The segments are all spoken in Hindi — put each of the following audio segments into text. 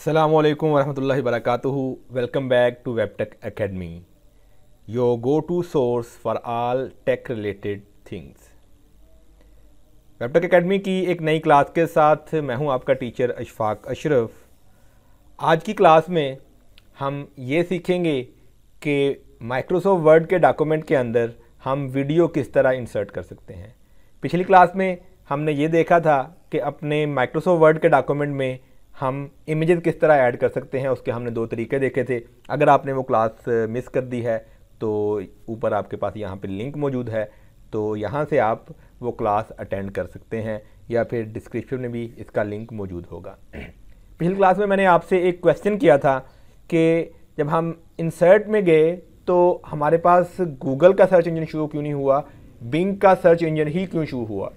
Assalamu alaikum वरक वेलकम बैक टू वेबटेक WebTech Academy, go to source for all tech related related वेबटेक एकेडमी की एक नई क्लास के साथ मैं हूं आपका टीचर अशफाक अशरफ आज की क्लास में हम ये सीखेंगे कि माइक्रोसॉफ्ट वर्ड के डॉक्यूमेंट के अंदर हम वीडियो किस तरह इंसर्ट कर सकते हैं पिछली क्लास में हमने ये देखा था कि अपने माइक्रोसॉफ्ट वर्ड के डॉक्यूमेंट में हम इमेजेस किस तरह ऐड कर सकते हैं उसके हमने दो तरीके देखे थे अगर आपने वो क्लास मिस uh, कर दी है तो ऊपर आपके पास यहाँ पे लिंक मौजूद है तो यहाँ से आप वो क्लास अटेंड कर सकते हैं या फिर डिस्क्रिप्शन में भी इसका लिंक मौजूद होगा पिछली क्लास में मैंने आपसे एक क्वेश्चन किया था कि जब हम इंसर्ट में गए तो हमारे पास गूगल का सर्च इंजन शुरू क्यों नहीं हुआ बिंग का सर्च इंजन ही क्यों शुरू हुआ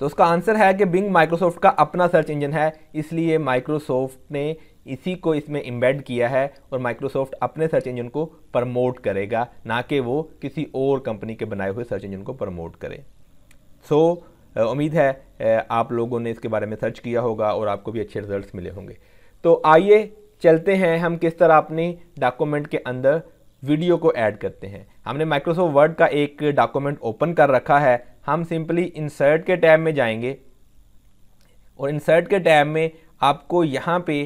तो उसका आंसर है कि बिंग माइक्रोसॉफ्ट का अपना सर्च इंजन है इसलिए माइक्रोसॉफ्ट ने इसी को इसमें इम्बेड किया है और माइक्रोसॉफ्ट अपने सर्च इंजन को प्रमोट करेगा ना कि वो किसी और कंपनी के बनाए हुए सर्च इंजन को प्रमोट करे सो so, उम्मीद है आप लोगों ने इसके बारे में सर्च किया होगा और आपको भी अच्छे रिजल्ट्स मिले होंगे तो आइए चलते हैं हम किस तरह अपने डॉक्यूमेंट के अंदर वीडियो को ऐड करते हैं हमने माइक्रोसॉफ्ट वर्ड का एक डॉक्यूमेंट ओपन कर रखा है हम सिंपली इंसर्ट के टैब में जाएंगे और इंसर्ट के टैब में आपको यहाँ पे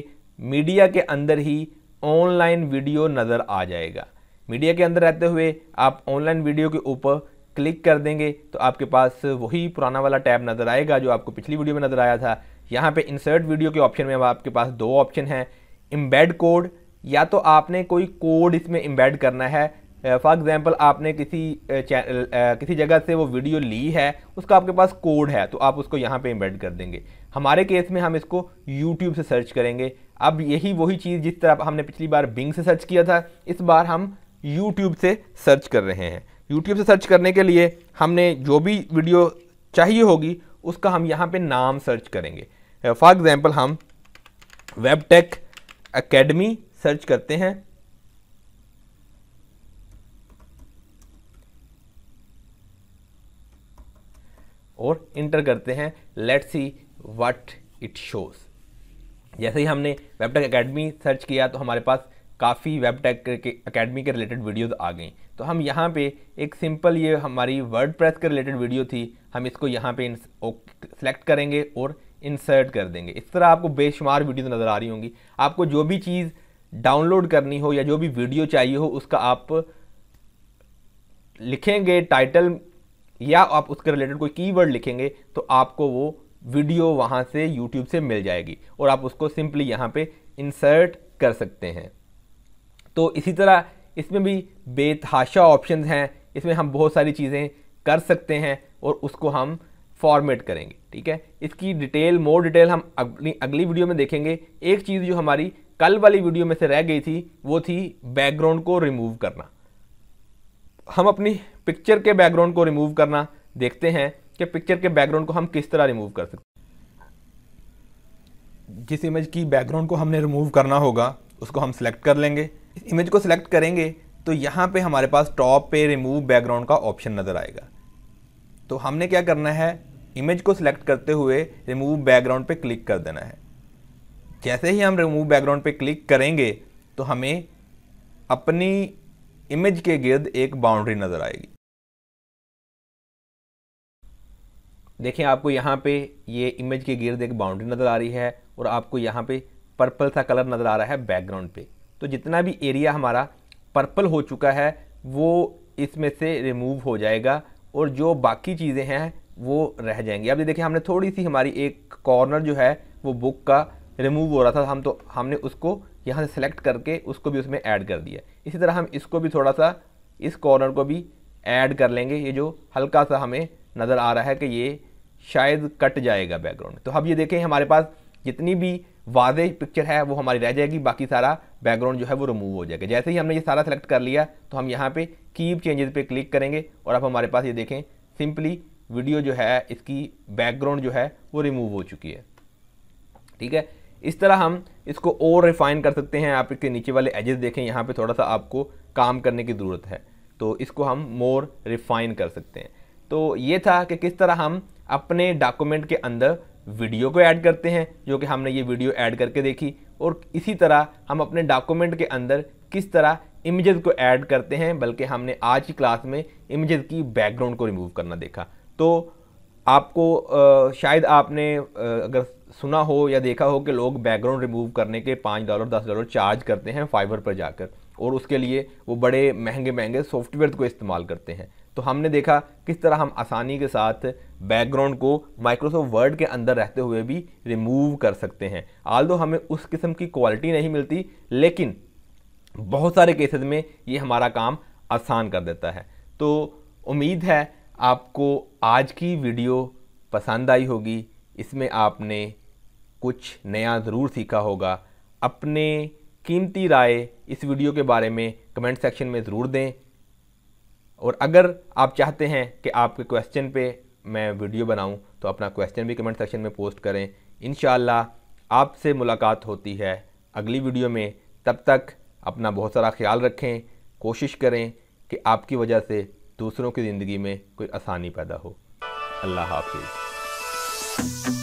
मीडिया के अंदर ही ऑनलाइन वीडियो नज़र आ जाएगा मीडिया के अंदर रहते हुए आप ऑनलाइन वीडियो के ऊपर क्लिक कर देंगे तो आपके पास वही पुराना वाला टैब नज़र आएगा जो आपको पिछली वीडियो में नज़र आया था यहाँ पे इंसर्ट वीडियो के ऑप्शन में अब आपके पास दो ऑप्शन हैं इम्बेड कोड या तो आपने कोई कोड इसमें इम्बेड करना है फॉर uh, एग्जांपल आपने किसी चैनल uh, uh, किसी जगह से वो वीडियो ली है उसका आपके पास कोड है तो आप उसको यहाँ पे इम्बेड कर देंगे हमारे केस में हम इसको यूट्यूब से सर्च करेंगे अब यही वही चीज़ जिस तरह हमने पिछली बार बिंग से सर्च किया था इस बार हम यूट्यूब से सर्च कर रहे हैं यूट्यूब से सर्च करने के लिए हमने जो भी वीडियो चाहिए होगी उसका हम यहाँ पर नाम सर्च करेंगे फॉर एग्ज़ाम्पल हम वेब टेक अकेडमी सर्च करते हैं और इंटर करते हैं let see what it shows जैसे ही हमने वेबटेक अकेडमी सर्च किया तो हमारे पास काफ़ी वेबटेक के अकेडमी के रिलेटेड वीडियोज़ आ गई तो हम यहाँ पे एक सिंपल ये हमारी वर्ड प्रेस के रिलेटेड वीडियो थी हम इसको यहाँ पे सेलेक्ट करेंगे और इंसर्ट कर देंगे इस तरह आपको बेशुमार वीडियोस नज़र आ रही होंगी आपको जो भी चीज़ डाउनलोड करनी हो या जो भी वीडियो चाहिए हो उसका आप लिखेंगे टाइटल या आप उसके रिलेटेड कोई कीवर्ड लिखेंगे तो आपको वो वीडियो वहाँ से यूट्यूब से मिल जाएगी और आप उसको सिंपली यहाँ पे इंसर्ट कर सकते हैं तो इसी तरह इसमें भी बेतहाशा ऑप्शंस हैं इसमें हम बहुत सारी चीज़ें कर सकते हैं और उसको हम फॉर्मेट करेंगे ठीक है इसकी डिटेल मोर डिटेल हम अपनी अगली वीडियो में देखेंगे एक चीज़ जो हमारी कल वाली वीडियो में से रह गई थी वो थी बैकग्राउंड को रिमूव करना हम अपनी पिक्चर के बैकग्राउंड को रिमूव करना देखते हैं कि पिक्चर के बैकग्राउंड को हम किस तरह रिमूव कर सकते जिस इमेज की बैकग्राउंड को हमने रिमूव करना होगा उसको हम सेलेक्ट कर लेंगे इस इमेज को सिलेक्ट करेंगे तो यहाँ पे हमारे पास टॉप पे रिमूव बैकग्राउंड का ऑप्शन नज़र आएगा तो हमने क्या करना है इमेज को सिलेक्ट करते हुए रिमूव बैकग्राउंड पे क्लिक कर देना है जैसे ही हम रिमूव बैकग्राउंड पे क्लिक करेंगे तो हमें अपनी इमेज के गिर्द एक बाउंड्री नज़र आएगी देखें आपको यहाँ पे ये इमेज के गिर्द एक बाउंड्री नज़र आ रही है और आपको यहाँ पे पर्पल सा कलर नज़र आ रहा है बैकग्राउंड पे तो जितना भी एरिया हमारा पर्पल हो चुका है वो इसमें से रिमूव हो जाएगा और जो बाकी चीज़ें हैं वो रह जाएंगी अब ये देखिए हमने थोड़ी सी हमारी एक कॉर्नर जो है वो बुक का रिमूव हो रहा था हम तो हमने उसको यहाँ से सेलेक्ट करके उसको भी उसमें ऐड कर दिया इसी तरह हम इसको भी थोड़ा सा इस कॉर्नर को भी ऐड कर लेंगे ये जो हल्का सा हमें नज़र आ रहा है कि ये शायद कट जाएगा बैकग्राउंड तो अब ये देखें हमारे पास जितनी भी वाजे पिक्चर है वो हमारी रह जाएगी बाकी सारा बैकग्राउंड जो है वो रिमूव हो जाएगा जैसे ही हमने ये सारा सेलेक्ट कर लिया तो हम यहाँ पे कीप चेंजेस पे क्लिक करेंगे और अब हमारे पास ये देखें सिंपली वीडियो जो है इसकी बैकग्राउंड जो है वो रिमूव हो चुकी है ठीक है इस तरह हम इसको और रिफाइन कर सकते हैं आप इसके नीचे वाले एजेस देखें यहाँ पे थोड़ा सा आपको काम करने की ज़रूरत है तो इसको हम मोर रिफाइन कर सकते हैं तो ये था कि किस तरह हम अपने डॉक्यूमेंट के अंदर वीडियो को ऐड करते हैं जो कि हमने ये वीडियो ऐड करके देखी और इसी तरह हम अपने डॉक्यूमेंट के अंदर किस तरह इमेजेस को ऐड करते हैं बल्कि हमने आज की क्लास में इमेजेस की बैकग्राउंड को रिमूव करना देखा तो आपको आ, शायद आपने आ, अगर सुना हो या देखा हो कि लोग बैकग्राउंड रिमूव करने के पाँच डॉलर दस डॉलर चार्ज करते हैं फाइबर पर जाकर और उसके लिए वो बड़े महंगे महंगे सॉफ्टवेयर को इस्तेमाल करते हैं तो हमने देखा किस तरह हम आसानी के साथ बैकग्राउंड को माइक्रोसॉफ्ट वर्ड के अंदर रहते हुए भी रिमूव कर सकते हैं आल हमें उस किस्म की क्वालिटी नहीं मिलती लेकिन बहुत सारे केसेस में ये हमारा काम आसान कर देता है तो उम्मीद है आपको आज की वीडियो पसंद आई होगी इसमें आपने कुछ नया ज़रूर सीखा होगा अपने कीमती राय इस वीडियो के बारे में कमेंट सेक्शन में ज़रूर दें और अगर आप चाहते हैं कि आपके क्वेश्चन पे मैं वीडियो बनाऊं तो अपना क्वेश्चन भी कमेंट सेक्शन में पोस्ट करें इन आपसे मुलाकात होती है अगली वीडियो में तब तक अपना बहुत सारा ख्याल रखें कोशिश करें कि आपकी वजह से दूसरों की ज़िंदगी में कोई आसानी पैदा हो अल्लाह हाफिज़